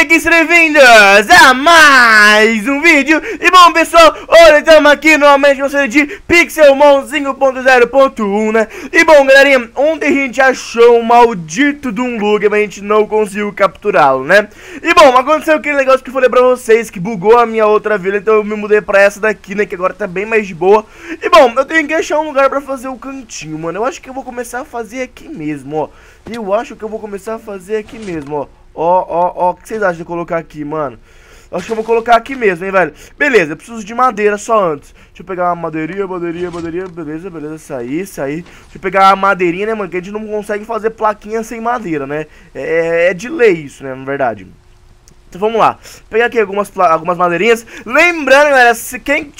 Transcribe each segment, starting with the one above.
aqui, sejam bem-vindos a mais um vídeo E bom pessoal, hoje estamos aqui novamente no série de Pixelmon 5.0.1, né? E bom galerinha, ontem a gente achou o maldito de um lugar mas a gente não conseguiu capturá-lo, né? E bom, aconteceu aquele negócio que eu falei pra vocês, que bugou a minha outra vila Então eu me mudei pra essa daqui, né, que agora tá bem mais de boa E bom, eu tenho que achar um lugar pra fazer o cantinho, mano Eu acho que eu vou começar a fazer aqui mesmo, ó Eu acho que eu vou começar a fazer aqui mesmo, ó Ó, ó, ó, o que vocês acham de colocar aqui, mano? Acho que eu vou colocar aqui mesmo, hein, velho Beleza, eu preciso de madeira só antes Deixa eu pegar uma madeirinha, madeirinha, madeirinha Beleza, beleza, Saí, saí. Deixa eu pegar a madeirinha, né, mano Que a gente não consegue fazer plaquinha sem madeira, né É, é de lei isso, né, na verdade Então vamos lá vou Pegar aqui algumas, algumas madeirinhas Lembrando, galera, se quem...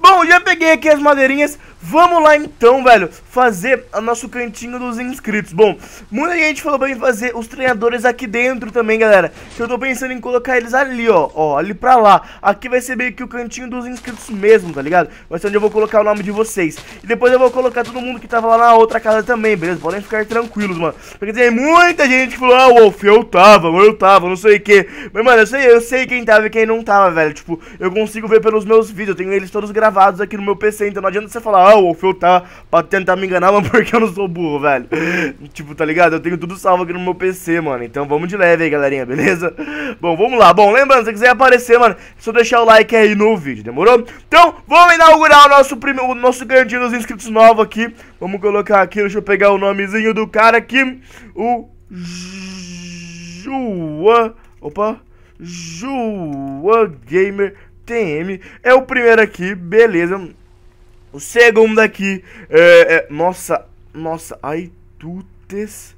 Bom, já peguei aqui as madeirinhas Vamos lá então, velho, fazer o nosso cantinho dos inscritos. Bom, muita gente falou pra mim fazer os treinadores aqui dentro também, galera. Que eu tô pensando em colocar eles ali, ó, ó, ali pra lá. Aqui vai ser meio que o cantinho dos inscritos mesmo, tá ligado? Vai ser onde eu vou colocar o nome de vocês. E depois eu vou colocar todo mundo que tava lá na outra casa também, beleza? Podem ficar tranquilos, mano. Porque tem muita gente que falou, ah, Wolf, eu tava, eu tava, não sei o que. Mas, mano, eu sei, eu sei quem tava e quem não tava, velho. Tipo, eu consigo ver pelos meus vídeos, eu tenho eles todos gravados aqui no meu PC, então não adianta você falar, ah, real, ou tá pra tentar me enganar, mano, porque eu não sou burro, velho. tipo, tá ligado? Eu tenho tudo salvo aqui no meu PC, mano. Então vamos de leve aí, galerinha, beleza? Bom, vamos lá. Bom, lembrando, se quiser aparecer, mano, é só deixar o like aí no vídeo, demorou? Então, vamos inaugurar o nosso, primeiro o nosso grandinho dos inscritos novo aqui. Vamos colocar aqui, deixa eu pegar o nomezinho do cara aqui. O... Joa... Opa... Joa Gamer TM é o primeiro aqui, beleza? O segundo aqui é, é nossa, nossa, ai tutes,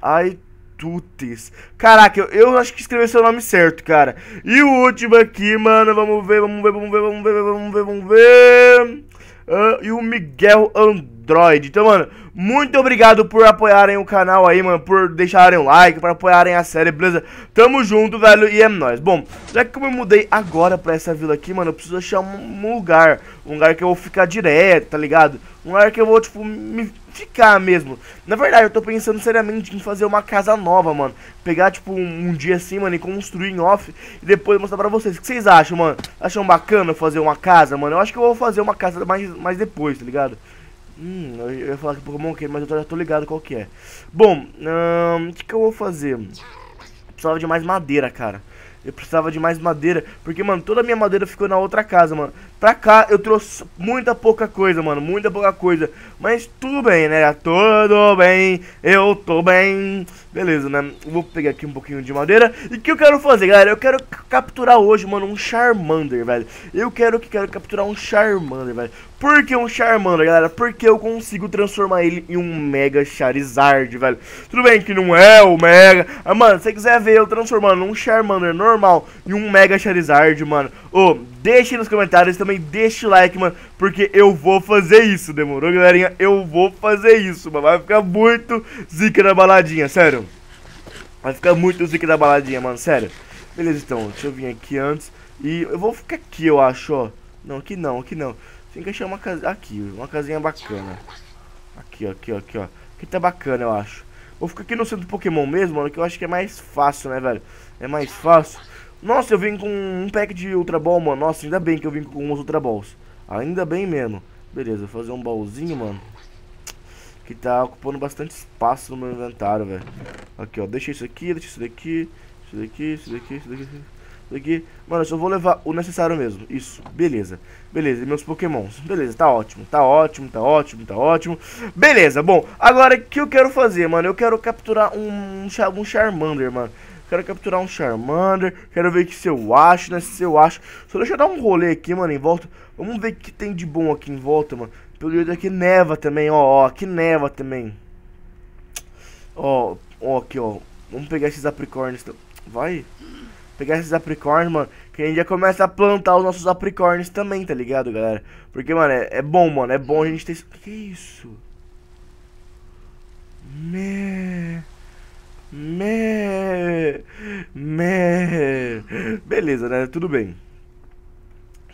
ai tutes. Caraca, eu, eu acho que escrevi seu nome certo, cara. E o último aqui, mano, vamos ver, vamos ver, vamos ver, vamos ver, vamos ver, vamos ver. Uh, e o Miguel André. Droid. Então, mano, muito obrigado por apoiarem o canal aí, mano, por deixarem o like, por apoiarem a série, beleza? Tamo junto, velho, e é nóis. Bom, já que eu me mudei agora pra essa vila aqui, mano, eu preciso achar um lugar, um lugar que eu vou ficar direto, tá ligado? Um lugar que eu vou, tipo, me ficar mesmo. Na verdade, eu tô pensando seriamente em fazer uma casa nova, mano. Pegar, tipo, um, um, dia assim, mano, e construir em off. E depois mostrar pra vocês. O que vocês acham, mano? Acham bacana fazer uma casa, mano? Eu acho que eu vou fazer uma casa mais, mais depois, tá ligado? Hum, eu ia falar que Pokémon Cave, mas eu já tô ligado qual que é. Bom, o hum, que, que eu vou fazer? Eu precisava de mais madeira, cara. Eu precisava de mais madeira, porque, mano, toda a minha madeira ficou na outra casa, mano. Pra cá eu trouxe muita pouca coisa, mano, muita pouca coisa. Mas tudo bem, né? Tudo bem, eu tô bem. Beleza, né? vou pegar aqui um pouquinho de madeira. E o que eu quero fazer, galera? Eu quero capturar hoje, mano, um Charmander, velho. Eu quero que quero capturar um Charmander, velho. Por que um Charmander, galera? Porque eu consigo transformar ele em um Mega Charizard, velho. Tudo bem que não é o Mega. Ah, mano, se você quiser ver eu transformando um Charmander normal em um Mega Charizard, mano. Ô, oh, Deixe nos comentários também, deixe o like, mano, porque eu vou fazer isso, demorou, galerinha? Eu vou fazer isso, mano. Vai ficar muito zica na baladinha, sério. Vai ficar muito zica na baladinha, mano, sério. Beleza, então, deixa eu vir aqui antes. E eu vou ficar aqui, eu acho, ó. Não, aqui não, aqui não. Tem que achar uma casa aqui, uma casinha bacana. Aqui, ó, aqui, ó, aqui, ó. Aqui tá bacana, eu acho. Vou ficar aqui no centro do Pokémon mesmo, mano, que eu acho que é mais fácil, né, velho? É mais fácil. Nossa, eu vim com um pack de Ultra Ball, mano. Nossa, ainda bem que eu vim com uns Ultra Balls. Ainda bem mesmo. Beleza, vou fazer um baúzinho, mano. Que tá ocupando bastante espaço no meu inventário, velho. Aqui, ó. Deixa isso aqui, deixa isso daqui. Isso daqui, isso daqui, isso daqui. Isso daqui. Mano, eu só vou levar o necessário mesmo. Isso. Beleza. Beleza. E meus pokémons. Beleza, tá ótimo. Tá ótimo, tá ótimo, tá ótimo. Beleza, bom. Agora, o que eu quero fazer, mano? Eu quero capturar um, um Charmander, mano. Quero capturar um Charmander. Quero ver o que se eu acho, né? Se eu acho. Só deixa eu dar um rolê aqui, mano, em volta. Vamos ver o que tem de bom aqui em volta, mano. Pelo jeito aqui neva também, ó, ó. Aqui neva também. Ó, ó, aqui, ó. Vamos pegar esses apricórnios. Então. Vai. Pegar esses apricórnios, mano. Que a gente já começa a plantar os nossos apricórnios também, tá ligado, galera? Porque, mano, é, é bom, mano. É bom a gente ter... Que, é isso? Me. Me, me. Beleza, né? Tudo bem.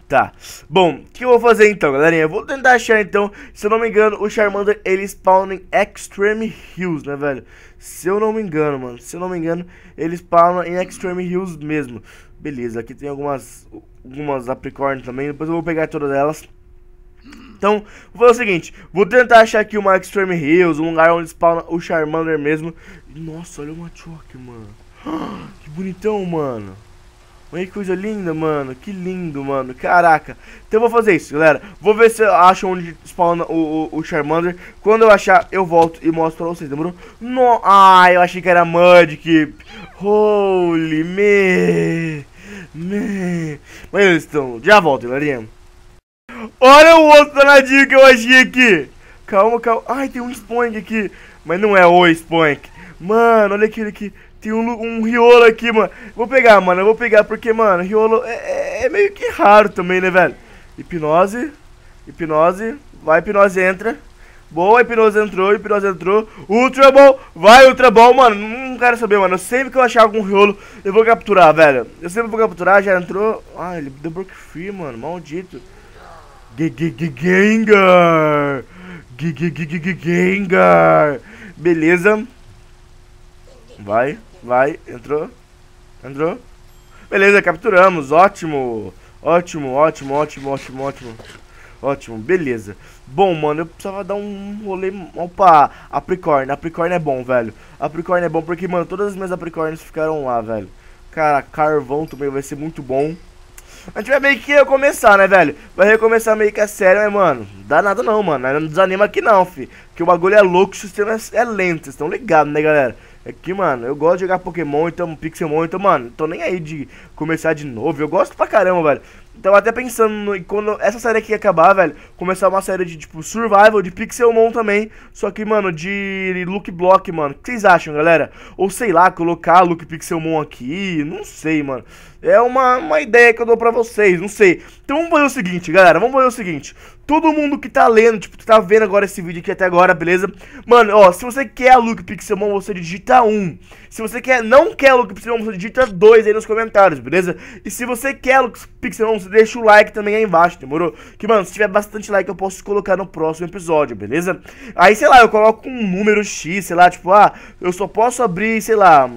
Tá. Bom, o que eu vou fazer então, galerinha? Eu vou tentar achar então, se eu não me engano, o Charmander ele spawna em Extreme Hills, né, velho? Se eu não me engano, mano. Se eu não me engano, ele spawna em Extreme Hills mesmo. Beleza, aqui tem algumas algumas apricorn também. Depois eu vou pegar todas elas. Então, vou fazer o seguinte: vou tentar achar aqui o Max Extreme Hills, um lugar onde spawna o Charmander mesmo. Nossa, olha o Machoke, mano. que bonitão, mano. Olha que coisa linda, mano. Que lindo, mano. Caraca. Então eu vou fazer isso, galera. Vou ver se eu acho onde spawna o, o, o Charmander. Quando eu achar, eu volto e mostro pra vocês, demorou? No... Ah, eu achei que era Mudkip. Holy me. Me. Mas estão. já volto, galerinha. Olha o outro danadinho que eu achei aqui. Calma, calma. Ai, tem um Spunk aqui. Mas não é o Spunk. Mano, olha aquele aqui. Tem um, um Riolo aqui, mano. Vou pegar, mano. Eu vou pegar porque, mano, Riolo é, é, é meio que raro também, né, velho? Hipnose. Hipnose. Vai, hipnose, entra. Boa, hipnose entrou, hipnose entrou. Ultra bom, vai, ultra bom, mano. Não quero saber, mano. Sempre que eu achar algum riolo, eu vou capturar, velho. Eu sempre vou capturar, já entrou. Ah, ele deu broke free, mano. Maldito. Gengar! Gengar! Beleza. Vai, vai, entrou. Entrou. Beleza, capturamos. Ótimo. Ótimo, ótimo, ótimo, ótimo, ótimo. Ótimo, beleza. Bom, mano, eu precisava dar um rolê. Opa, apricorn. Apricorn é bom, velho. Apricorn é bom porque, mano, todas as minhas apricorns ficaram lá, velho. Cara, carvão também vai ser muito bom. A gente vai meio que recomeçar, né, velho? Vai recomeçar meio que a série, mas, mano, dá nada não, mano. Não desanima aqui não, fi. Que o bagulho é louco, o sistema é, é lento. Vocês estão ligados, né, galera? É que, mano, eu gosto de jogar Pokémon, então, Pixelmon, então, mano, tô nem aí de começar de novo. Eu gosto pra caramba, velho. Então, até pensando em quando essa série aqui acabar, velho, começar uma série de, tipo, Survival, de Pixelmon também. Só que, mano, de Look Block, mano. O que vocês acham, galera? Ou sei lá, colocar Look Pixelmon aqui, não sei, mano. É uma, uma ideia que eu dou pra vocês, não sei. Então vamos fazer o seguinte, galera, vamos fazer o seguinte. Todo mundo que tá lendo, tipo, que tá vendo agora esse vídeo aqui até agora, beleza? Mano, ó, se você quer a Look Pixelmon, você digita 1. Se você quer, não quer a Look Pixelmon, você digita 2 aí nos comentários, beleza? E se você quer a Look Pixelmon, você deixa o like também aí embaixo, demorou? Que, mano, se tiver bastante like, eu posso colocar no próximo episódio, beleza? Aí, sei lá, eu coloco um número X, sei lá, tipo, ah, eu só posso abrir, sei lá...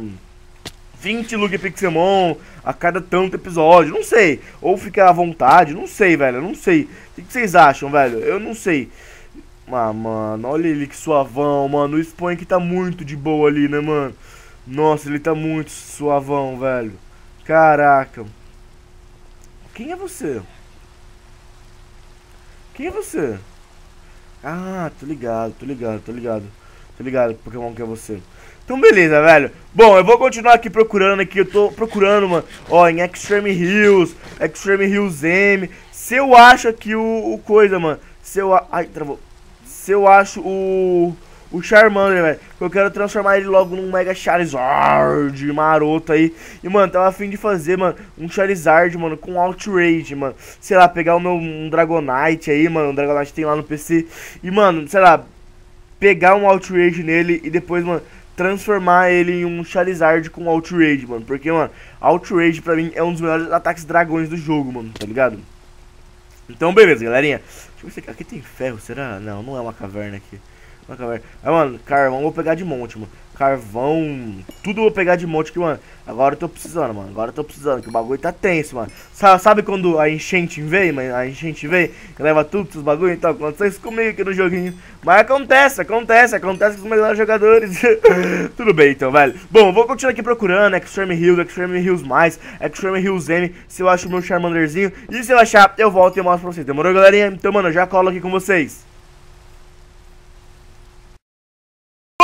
20 luke Pixelmon a cada tanto episódio, não sei. Ou ficar à vontade, não sei, velho, não sei. O que vocês acham, velho? Eu não sei. Ah, mano, olha ele que suavão, mano. O Spank tá muito de boa ali, né, mano? Nossa, ele tá muito suavão, velho. Caraca. Quem é você? Quem é você? Ah, tô ligado, tô ligado, tô ligado. Tô ligado, Pokémon que é você. Então beleza, velho. Bom, eu vou continuar aqui procurando aqui, eu tô procurando, mano, ó, em Extreme Hills, Extreme Hills M, se eu acho aqui o, o coisa, mano, se eu, a... ai, travou, se eu acho o, o Charmander, velho, eu quero transformar ele logo num Mega Charizard maroto aí, e, mano, tava afim de fazer, mano, um Charizard, mano, com Outrage, mano, sei lá, pegar o meu, um Dragonite aí, mano, o Dragonite tem lá no PC, e, mano, sei lá, pegar um Outrage nele e depois, mano, transformar ele em um Charizard com Outrage, mano. Porque, mano, Outrage pra mim é um dos melhores ataques dragões do jogo, mano, tá ligado? Então, beleza, galerinha. Deixa eu ver se aqui, aqui tem ferro, será? Não, não é uma caverna aqui. Aí, mano, carvão eu vou pegar de monte, mano. Carvão, tudo eu vou pegar de monte que, mano. Agora eu tô precisando, mano. Agora eu tô precisando, que o bagulho tá tenso, mano. Sabe, sabe quando a enchente vem, mano? A enchente vem e leva tudo os bagulhos Então, aconteceu isso comigo aqui no joguinho. Mas acontece, acontece, acontece com os melhores jogadores. tudo bem, então, velho. Bom, vou continuar aqui procurando né, Extreme Hills, Extreme Hills+, mais, Extreme Hills M, se eu acho o meu Charmanderzinho. E se eu achar, eu volto e mostro pra vocês. Demorou, galerinha? Então, mano, eu já colo aqui com vocês.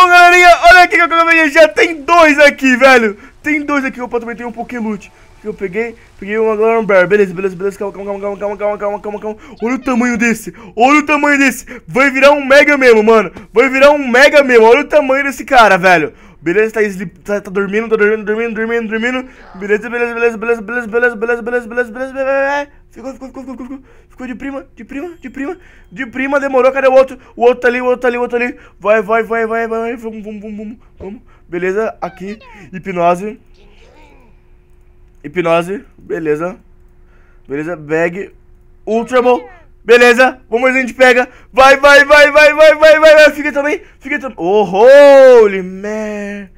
Bom, galerinha, olha aqui que eu acabei já tem dois aqui, velho. Tem dois aqui, opa, também tem um pouquinho loot. Que eu peguei, peguei uma Glamour Bear, beleza, beleza, beleza, calma, calma, calma, calma, calma, calma, calma, calma, Olha o tamanho desse, olha o tamanho desse, vai virar um mega mesmo, mano, vai virar um mega mesmo, olha o tamanho desse cara, velho. Beleza, tá, sleep, tá, tá dormindo, tá dormindo, dormindo, dormindo, dormindo. Beleza, beleza, beleza, beleza, beleza, beleza, beleza, beleza, beleza, beleza, beleza, beleza. Ficou, ficou, ficou, ficou, ficou. Ficou de prima, de prima, de prima, de prima, demorou. Cadê o outro? O outro tá ali, o outro tá ali, o outro tá ali. Vai, vai, vai, vai, vai. Vamos, vamos, vamos, vamos. vamos. Beleza, aqui. Hipnose. Hipnose, beleza. Beleza, bag. Ultramon. Beleza, vamos ver a gente pega. Vai, vai, vai, vai, vai, vai, vai, vai. Fica também, fica também. Oh, holy man.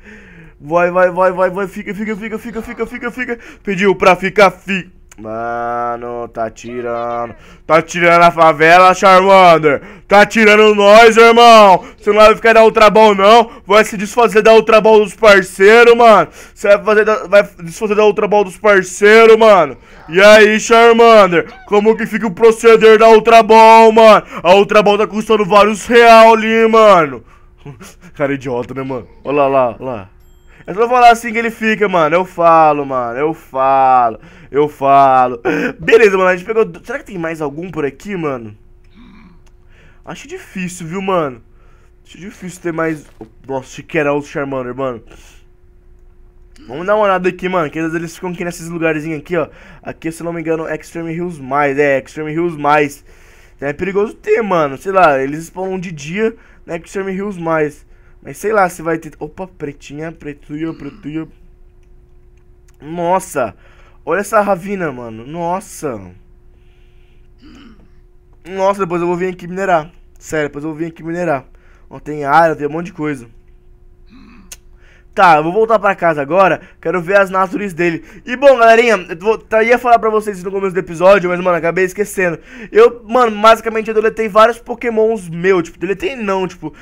Vai, vai, vai, vai, vai. Fica, fica, fica, fica, fica, fica, fica. Pediu pra ficar, fica. Mano, tá tirando. Tá tirando a favela, Charmander. Tá tirando nós, irmão. Você não vai ficar da Ultra Ball, não. Vai se desfazer da Ultra Ball dos parceiros, mano. Você vai, fazer da... vai desfazer da Ultra Ball dos parceiros, mano. E aí, Charmander? Como que fica o proceder da Ultra Ball, mano? A Ultra Ball tá custando vários real ali, mano. Cara idiota, né, mano? Olha lá, lá, lá. Eu só falar assim que ele fica, mano. Eu falo, mano. Eu falo. Eu falo. Beleza, mano. A gente pegou. Será que tem mais algum por aqui, mano? Acho difícil, viu, mano? Acho difícil ter mais. Nossa, era o Charmander, mano. Vamos dar uma olhada aqui, mano. Que eles ficam aqui nesses lugarzinhos aqui, ó. Aqui, se não me engano, é Extreme Hills mais. É, Extreme Hills mais. É perigoso ter, mano. Sei lá, eles spawnam de dia na né, Extreme Hills mais. Mas sei lá se vai ter... Opa, pretinha, pretinha, pretinha. Nossa. Olha essa ravina, mano. Nossa. Nossa, depois eu vou vir aqui minerar. Sério, depois eu vou vir aqui minerar. Ó, tem área, tem um monte de coisa. Tá, eu vou voltar pra casa agora. Quero ver as naturis dele. E bom, galerinha, eu vou, tá, ia falar pra vocês no começo do episódio, mas, mano, acabei esquecendo. Eu, mano, basicamente eu deletei vários pokémons meus. Tipo, deletei não, tipo,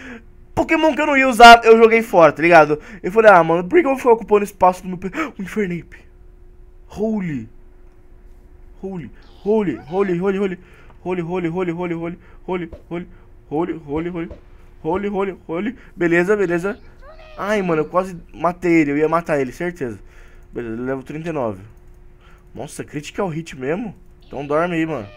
Pokémon que eu não ia usar, eu joguei fora, tá ligado? Eu falei, ah, mano, por que eu vou ficar ocupando espaço do meu... Um Infernape. Holy. Holy. Holy, holy, holy, holy. Holy, holy, holy, holy, holy. Holy, holy, holy, holy, holy. Holy, holy, holy. Beleza, beleza. Ai, mano, eu quase matei ele. Eu ia matar ele, certeza. Beleza, ele leva 39. Nossa, critical hit mesmo? Então dorme aí, mano.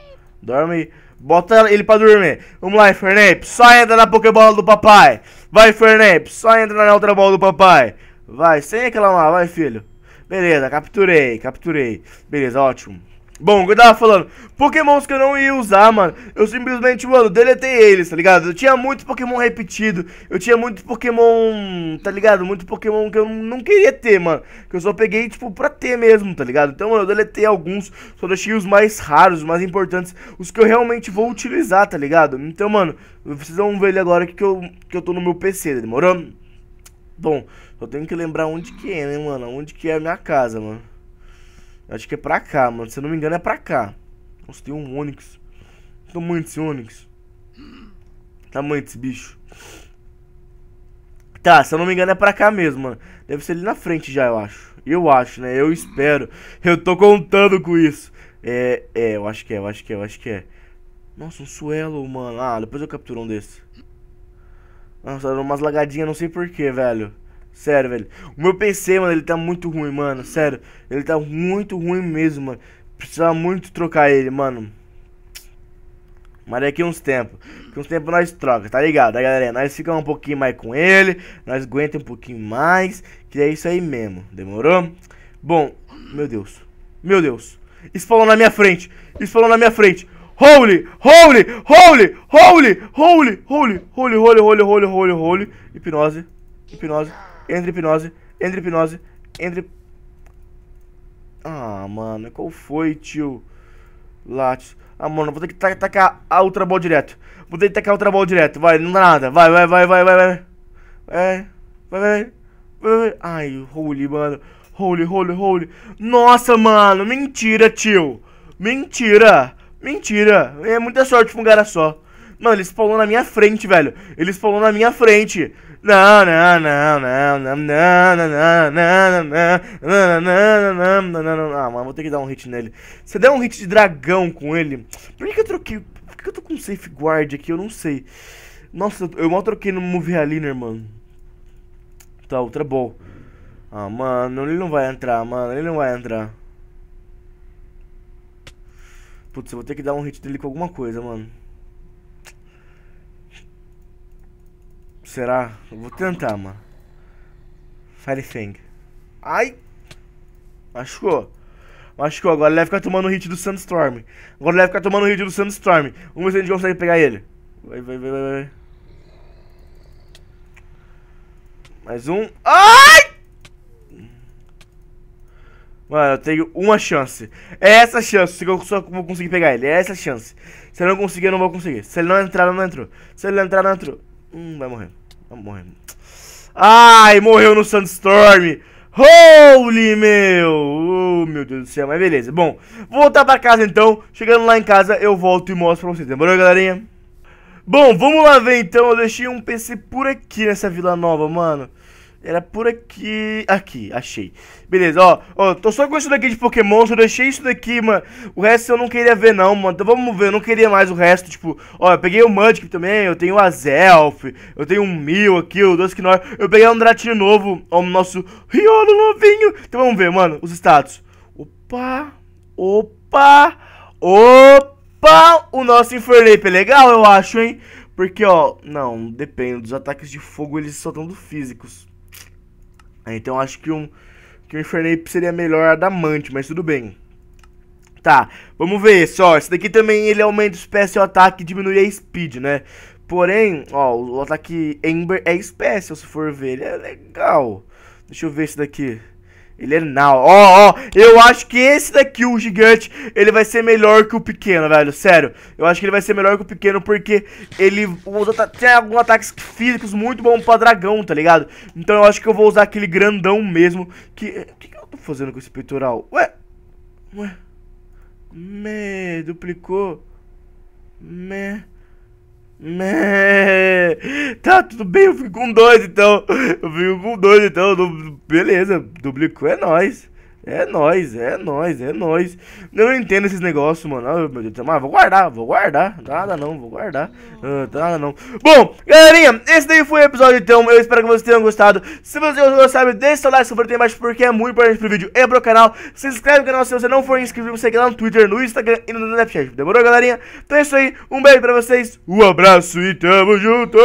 Dorme. Bota ele pra dormir. Vamos lá, Infernape. Só entra na Pokébola do papai. Vai, Infernape. Só entra na outra bola do papai. Vai, sem reclamar. Vai, filho. Beleza, capturei, capturei. Beleza, ótimo. Bom, eu tava falando, pokémons que eu não ia usar, mano, eu simplesmente, mano, deletei eles, tá ligado? Eu tinha muito pokémon repetido, eu tinha muito pokémon, tá ligado? Muito pokémon que eu não queria ter, mano, que eu só peguei, tipo, pra ter mesmo, tá ligado? Então, mano, eu deletei alguns, só deixei os mais raros, os mais importantes, os que eu realmente vou utilizar, tá ligado? Então, mano, vocês vão ver ele agora que eu, que eu tô no meu PC, tá demorando Bom, só tenho que lembrar onde que é, né, mano? Onde que é a minha casa, mano. Acho que é pra cá, mano. Se eu não me engano, é pra cá. Nossa, tem um Onix. Tamanho desse Onix. Tamanho desse bicho. Tá, se eu não me engano, é pra cá mesmo, mano. Deve ser ali na frente já, eu acho. Eu acho, né? Eu espero. Eu tô contando com isso. É, é, eu acho que é, eu acho que é, eu acho que é. Nossa, um suelo, mano. Ah, depois eu capturo um desse. Nossa, eram umas lagadinhas, não sei porquê, velho. Sério, velho. O meu PC, mano, ele tá muito ruim, mano. Sério. Ele tá muito ruim mesmo, mano. Precisava muito trocar ele, mano. Mas daqui uns tempos. Daqui uns tempos nós troca, tá ligado? Aí, galera, nós ficamos um pouquinho mais com ele. Nós aguenta um pouquinho mais. Que é isso aí mesmo. Demorou? Bom, meu Deus. Meu Deus. Isso falou na minha frente. Isso falou na minha frente. Holy, holy, holy, holy, holy, holy, holy, holy, holy, holy, holy, holy, holy. Hipnose. Hipnose. Entre hipnose, entre hipnose, entre... Ah, mano, qual foi, tio? Lattes. Ah, mano, vou ter que tacar a outra bola direto. Vou ter que tacar a outra bola direto. Vai, não dá nada. Vai, vai, vai, vai, vai, vai. Vai, é, vai, vai, vai, vai. Ai, holy, mano. Holy, holy, holy. Nossa, mano, mentira, tio. Mentira. Mentira. É muita sorte pra um cara só. Mano, ele spawnou na minha frente, velho. Ele spawnou na minha frente. Não, não, não, não, não, não, não, não, não, não, não, não, não, não, não, não, vou ter que dar um hit nele. não, não, um hit de dragão com ele... Por que, não, eu troquei... Por que, não, eu tô com safeguard aqui? Eu não sei. Nossa, eu não, não, no não, não, mano. Tá, outra não, Ah, mano, ele não vai entrar, mano. Ele não vai entrar. não, não, vou ter que dar um hit dele com alguma coisa, mano. Será? Eu vou tentar, mano. Fire Fang. Ai! Machucou. Machucou. Agora ele vai ficar tomando o hit do Sandstorm. Agora ele vai ficar tomando o hit do Sandstorm. Vamos ver se a gente consegue pegar ele. Vai, vai, vai, vai, vai. Mais um. Ai! Mano, eu tenho uma chance. É essa chance que eu só vou conseguir pegar ele. É essa chance. Se ele não conseguir, eu não vou conseguir. Se ele não entrar, não entrou. Se ele não entrar, não entrou. Hum, vai morrer. Tá Morre. Ai, morreu no Sandstorm. Holy, meu! Oh, meu Deus do céu, mas beleza. Bom, vou voltar pra casa então. Chegando lá em casa, eu volto e mostro pra vocês. Demorou, galerinha? Bom, vamos lá ver então. Eu deixei um PC por aqui nessa Vila Nova, mano. Era por aqui. Aqui, achei. Beleza, ó. Ó, tô só com isso daqui de Pokémon. Só deixei isso daqui, mano. O resto eu não queria ver, não, mano. Então vamos ver. Eu não queria mais o resto. Tipo, ó, eu peguei o Mudkip também. Eu tenho o Azelf. Eu tenho um Mil aqui, o Dusknoir. Eu peguei um Dratini novo. Ó, o nosso Riolo novinho. Então vamos ver, mano, os status. Opa. Opa. Opa. O nosso Infernape é legal, eu acho, hein? Porque, ó, não, depende. Os ataques de fogo, eles só estão do físicos. Então acho que um que o Infernape seria melhor adamante, mas tudo bem. Tá, vamos ver só. Esse daqui também ele aumenta o PS e ataque e diminui a speed, né? Porém, ó, o ataque Ember é especial, se for ver. Ele é legal. Deixa eu ver esse daqui. Ele é now. Ó, ó, eu acho que esse daqui, o gigante, ele vai ser melhor que o pequeno, velho. Sério, eu acho que ele vai ser melhor que o pequeno porque ele usa, tem alguns ataques físicos muito bons pra dragão, tá ligado? Então eu acho que eu vou usar aquele grandão mesmo. Que. Eh, o que, que eu tô fazendo com esse peitoral? Ué? Ué? Me duplicou. Me. Me tá, tudo bem, eu fico com dois, então. Eu fico com dois, então. Beleza, duplicou é nós. É nós, é nós, é nós. Eu não entendo esses negócios, mano. Ah, meu Deus, mas vou guardar, vou guardar. Nada não, vou guardar. Ah, tá, nada não. Bom, galerinha, esse daí foi o episódio então. Eu espero que vocês tenham gostado. Se vocês gostaram, deixe seu like, se for embaixo, porque é muito importante pro vídeo e pro canal. Se inscreve no canal se você não for inscrito. Você segue lá no Twitter, no Instagram e no Snapchat. Demorou, galerinha? Então é isso aí. Um beijo pra vocês, um abraço e tamo junto!